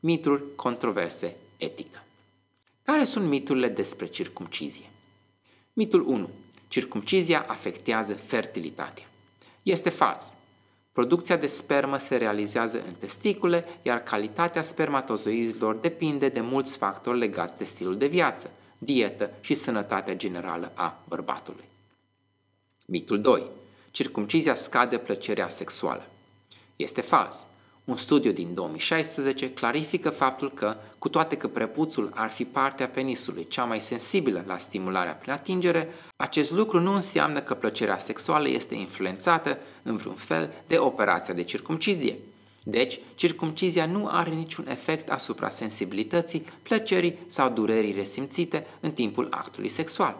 mituri, controverse, etică. Care sunt miturile despre circumcizie? Mitul 1. Circumcizia afectează fertilitatea. Este fals. Producția de spermă se realizează în testicule, iar calitatea spermatozoizilor depinde de mulți factori legați de stilul de viață, dietă și sănătatea generală a bărbatului. Mitul 2. Circumcizia scade plăcerea sexuală. Este fals. Un studiu din 2016 clarifică faptul că, cu toate că prepuțul ar fi partea penisului cea mai sensibilă la stimularea prin atingere, acest lucru nu înseamnă că plăcerea sexuală este influențată, în vreun fel, de operația de circumcizie. Deci, circumcizia nu are niciun efect asupra sensibilității, plăcerii sau durerii resimțite în timpul actului sexual.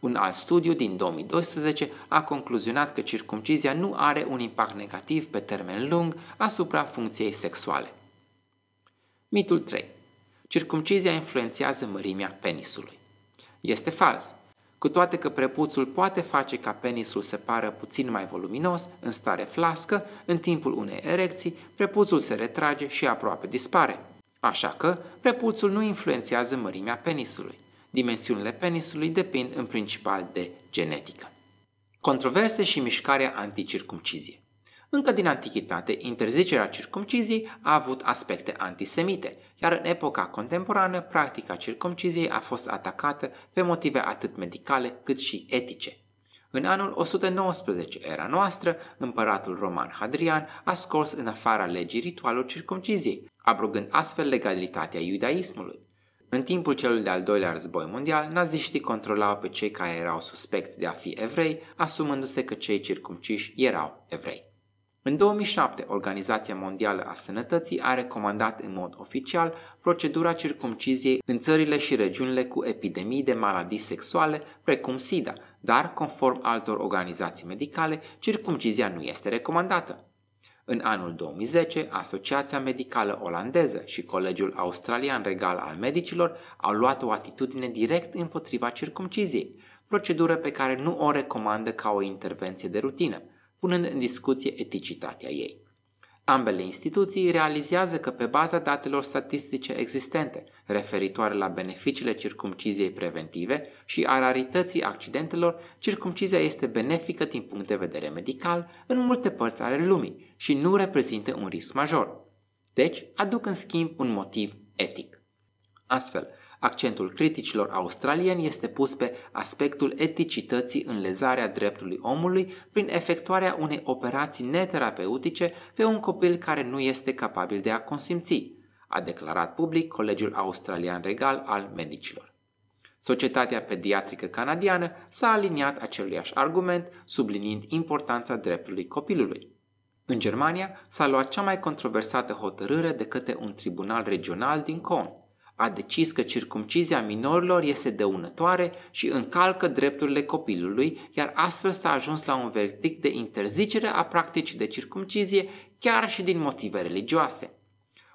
Un alt studiu din 2012 a concluzionat că circumcizia nu are un impact negativ pe termen lung asupra funcției sexuale. Mitul 3. Circumcizia influențează mărimea penisului. Este fals. Cu toate că prepuțul poate face ca penisul să pară puțin mai voluminos, în stare flască, în timpul unei erecții, prepuțul se retrage și aproape dispare. Așa că, prepuțul nu influențează mărimea penisului dimensiunile penisului depind în principal de genetică. Controverse și mișcarea anticircumcizie Încă din antichitate, interzicerea circumciziei a avut aspecte antisemite, iar în epoca contemporană, practica circumciziei a fost atacată pe motive atât medicale cât și etice. În anul 119 era noastră, împăratul roman Hadrian a scos în afara legii ritualul circumciziei, abrogând astfel legalitatea iudaismului. În timpul celui de-al doilea război mondial, naziștii controlau pe cei care erau suspecți de a fi evrei, asumându-se că cei circumciși erau evrei. În 2007, Organizația Mondială a Sănătății a recomandat în mod oficial procedura circumciziei în țările și regiunile cu epidemii de maladii sexuale, precum SIDA, dar, conform altor organizații medicale, circumcizia nu este recomandată. În anul 2010, Asociația Medicală Olandeză și Colegiul Australian Regal al Medicilor au luat o atitudine direct împotriva circumciziei, procedură pe care nu o recomandă ca o intervenție de rutină, punând în discuție eticitatea ei. Ambele instituții realizează că pe baza datelor statistice existente referitoare la beneficiile circumciziei preventive și a rarității accidentelor, circumcizia este benefică din punct de vedere medical în multe părți ale lumii și nu reprezintă un risc major. Deci, aduc în schimb un motiv etic. Astfel, Accentul criticilor australieni este pus pe aspectul eticității în lezarea dreptului omului prin efectuarea unei operații neterapeutice pe un copil care nu este capabil de a consimți, a declarat public Colegiul Australian Regal al Medicilor. Societatea Pediatrică Canadiană s-a aliniat aceluiași argument, subliniind importanța dreptului copilului. În Germania s-a luat cea mai controversată hotărâre de către un tribunal regional din Con a decis că circumcizia minorilor este dăunătoare și încalcă drepturile copilului, iar astfel s-a ajuns la un verdict de interzicere a practicii de circumcizie chiar și din motive religioase.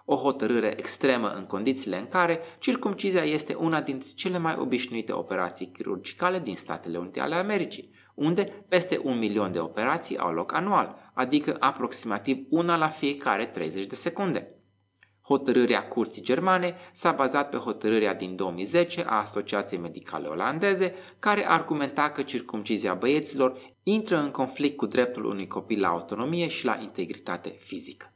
O hotărâre extremă în condițiile în care circumcizia este una dintre cele mai obișnuite operații chirurgicale din Statele Unite ale Americii, unde peste un milion de operații au loc anual, adică aproximativ una la fiecare 30 de secunde. Hotărârea curții germane s-a bazat pe hotărârea din 2010 a Asociației Medicale Olandeze, care argumenta că circumcizia băieților intră în conflict cu dreptul unui copil la autonomie și la integritate fizică.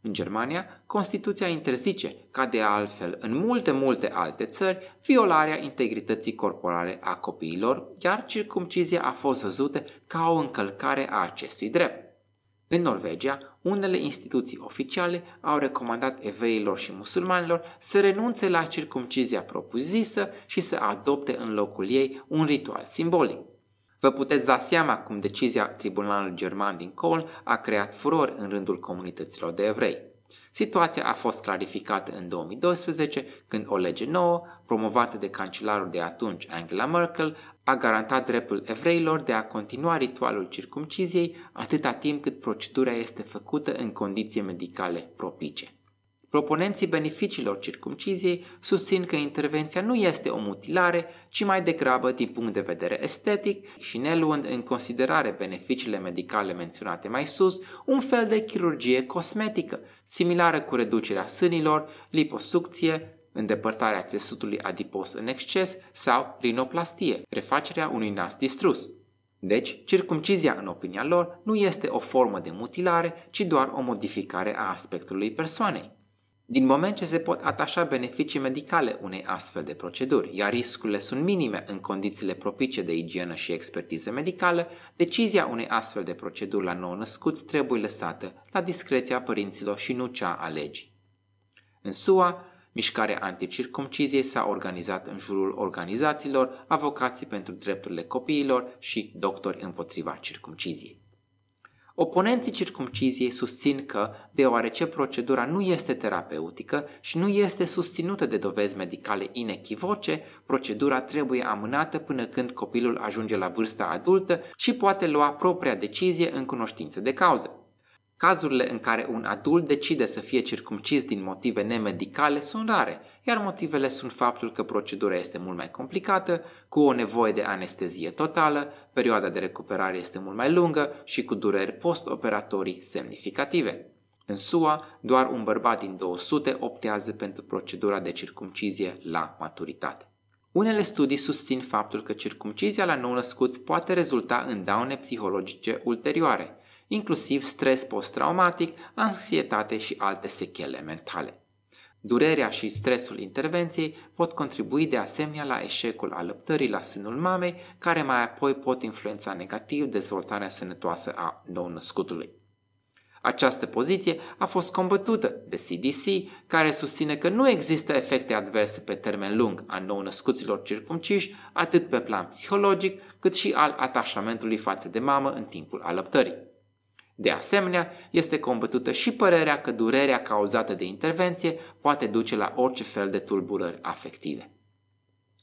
În Germania, Constituția interzice, ca de altfel în multe, multe alte țări, violarea integrității corporale a copiilor, iar circumcizia a fost văzută ca o încălcare a acestui drept. În Norvegia, unele instituții oficiale au recomandat evreilor și musulmanilor să renunțe la circumcizia propriu-zisă și să adopte în locul ei un ritual simbolic. Vă puteți da seama cum decizia Tribunalului German din Köln a creat furori în rândul comunităților de evrei. Situația a fost clarificată în 2012 când o lege nouă, promovată de cancelarul de atunci Angela Merkel, a garantat dreptul evreilor de a continua ritualul circumciziei atâta timp cât procedura este făcută în condiții medicale propice. Proponenții beneficiilor circumciziei susțin că intervenția nu este o mutilare, ci mai degrabă din punct de vedere estetic și neluând în considerare beneficiile medicale menționate mai sus, un fel de chirurgie cosmetică, similară cu reducerea sânilor, liposucție, îndepărtarea țesutului adipos în exces sau rinoplastie, refacerea unui nas distrus. Deci, circumcizia, în opinia lor, nu este o formă de mutilare, ci doar o modificare a aspectului persoanei. Din moment ce se pot atașa beneficii medicale unei astfel de proceduri, iar riscurile sunt minime în condițiile propice de igienă și expertiză medicală, decizia unei astfel de proceduri la nou-născuți trebuie lăsată la discreția părinților și nu cea a legii. În SUA, Mișcarea anticircumcizie s-a organizat în jurul organizațiilor, avocații pentru drepturile copiilor și doctori împotriva circumciziei. Oponenții circumciziei susțin că, deoarece procedura nu este terapeutică și nu este susținută de dovezi medicale inechivoce, procedura trebuie amânată până când copilul ajunge la vârsta adultă și poate lua propria decizie în cunoștință de cauză. Cazurile în care un adult decide să fie circumcis din motive nemedicale sunt rare, iar motivele sunt faptul că procedura este mult mai complicată, cu o nevoie de anestezie totală, perioada de recuperare este mult mai lungă și cu dureri postoperatorii semnificative. În SUA, doar un bărbat din 200 optează pentru procedura de circumcizie la maturitate. Unele studii susțin faptul că circumcizia la nou-născuți poate rezulta în daune psihologice ulterioare, inclusiv stres post-traumatic, anxietate și alte sechele mentale. Durerea și stresul intervenției pot contribui de asemenea la eșecul alăptării la sânul mamei, care mai apoi pot influența negativ dezvoltarea sănătoasă a nou-născutului. Această poziție a fost combătută de CDC, care susține că nu există efecte adverse pe termen lung a nou-născuților circumciși, atât pe plan psihologic, cât și al atașamentului față de mamă în timpul alăptării. De asemenea, este combătută și părerea că durerea cauzată de intervenție poate duce la orice fel de tulburări afective.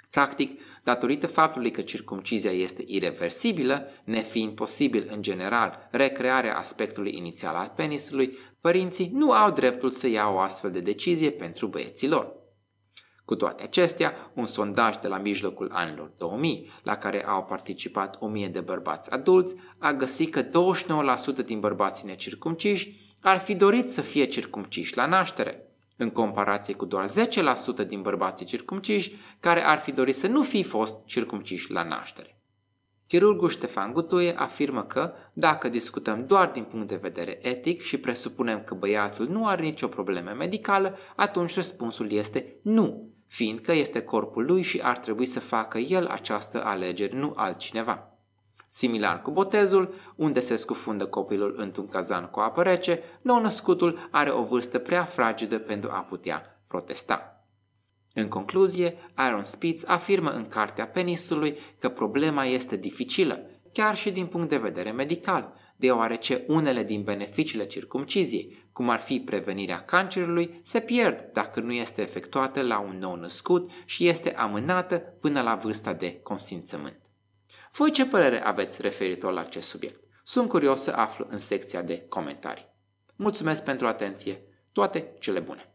Practic, datorită faptului că circumcizia este irreversibilă, nefiind posibil în general recrearea aspectului inițial al penisului, părinții nu au dreptul să ia o astfel de decizie pentru băieții lor. Cu toate acestea, un sondaj de la mijlocul anilor 2000, la care au participat 1000 de bărbați adulți, a găsit că 29% din bărbații necircumciși ar fi dorit să fie circumciși la naștere, în comparație cu doar 10% din bărbații circumciși care ar fi dorit să nu fi fost circumciși la naștere. Chirurgul Ștefan Gutuie afirmă că, dacă discutăm doar din punct de vedere etic și presupunem că băiatul nu are nicio problemă medicală, atunci răspunsul este nu, fiindcă este corpul lui și ar trebui să facă el această alegere, nu altcineva. Similar cu botezul, unde se scufundă copilul într-un cazan cu apă rece, nou-născutul are o vârstă prea fragedă pentru a putea protesta. În concluzie, Aaron Spitz afirmă în cartea penisului că problema este dificilă, chiar și din punct de vedere medical, deoarece unele din beneficiile circumciziei, cum ar fi prevenirea cancerului, se pierd dacă nu este efectuată la un nou-născut și este amânată până la vârsta de consimțământ. Voi ce părere aveți referitor la acest subiect? Sunt curios să aflu în secția de comentarii. Mulțumesc pentru atenție! Toate cele bune!